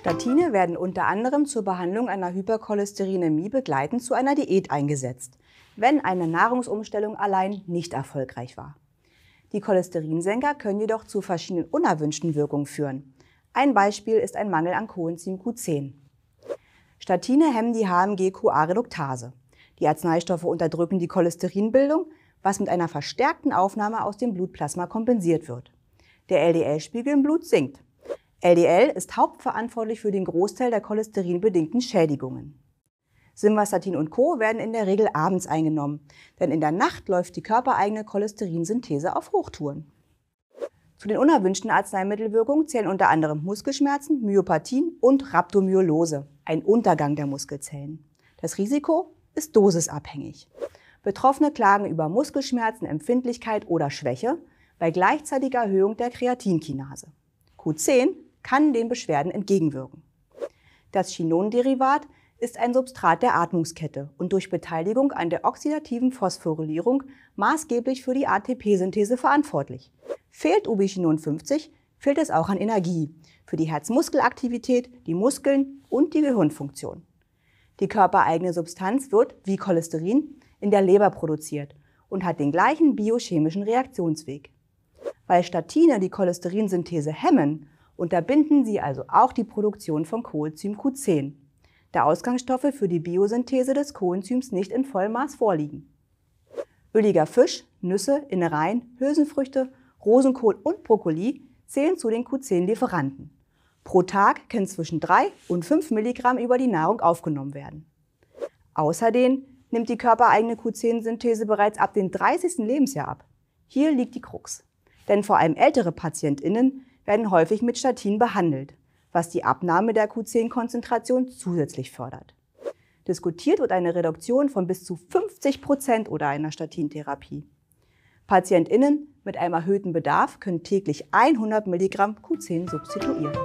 Statine werden unter anderem zur Behandlung einer Hypercholesterinämie begleitend zu einer Diät eingesetzt, wenn eine Nahrungsumstellung allein nicht erfolgreich war. Die Cholesterinsenker können jedoch zu verschiedenen unerwünschten Wirkungen führen. Ein Beispiel ist ein Mangel an Coenzym Q10. Statine hemmen die HMG-QA-Reduktase. Die Arzneistoffe unterdrücken die Cholesterinbildung, was mit einer verstärkten Aufnahme aus dem Blutplasma kompensiert wird. Der LDL-Spiegel im Blut sinkt. LDL ist hauptverantwortlich für den Großteil der cholesterinbedingten Schädigungen. Simvastatin und Co. werden in der Regel abends eingenommen, denn in der Nacht läuft die körpereigene Cholesterinsynthese auf Hochtouren. Zu den unerwünschten Arzneimittelwirkungen zählen unter anderem Muskelschmerzen, Myopathien und Rhabdomyolose, ein Untergang der Muskelzellen. Das Risiko ist dosisabhängig. Betroffene klagen über Muskelschmerzen, Empfindlichkeit oder Schwäche bei gleichzeitiger Erhöhung der Kreatinkinase. Q10 kann den Beschwerden entgegenwirken. Das Chinon-Derivat ist ein Substrat der Atmungskette und durch Beteiligung an der oxidativen Phosphorylierung maßgeblich für die ATP-Synthese verantwortlich. Fehlt Ubichinon 50, fehlt es auch an Energie für die Herzmuskelaktivität, die Muskeln und die Gehirnfunktion. Die körpereigene Substanz wird, wie Cholesterin, in der Leber produziert und hat den gleichen biochemischen Reaktionsweg. Weil Statine die Cholesterinsynthese hemmen unterbinden sie also auch die Produktion von Coenzym Q10, da Ausgangsstoffe für die Biosynthese des Coenzyms nicht in vollem Maß vorliegen. Öliger Fisch, Nüsse, Innereien, Hülsenfrüchte, Rosenkohl und Brokkoli zählen zu den Q10-Lieferanten. Pro Tag können zwischen 3 und 5 Milligramm über die Nahrung aufgenommen werden. Außerdem nimmt die körpereigene Q10-Synthese bereits ab dem 30. Lebensjahr ab. Hier liegt die Krux. Denn vor allem ältere PatientInnen werden häufig mit Statin behandelt, was die Abnahme der Q10-Konzentration zusätzlich fördert. Diskutiert wird eine Reduktion von bis zu 50 Prozent oder einer Statintherapie. PatientInnen mit einem erhöhten Bedarf können täglich 100 Milligramm Q10 substituieren.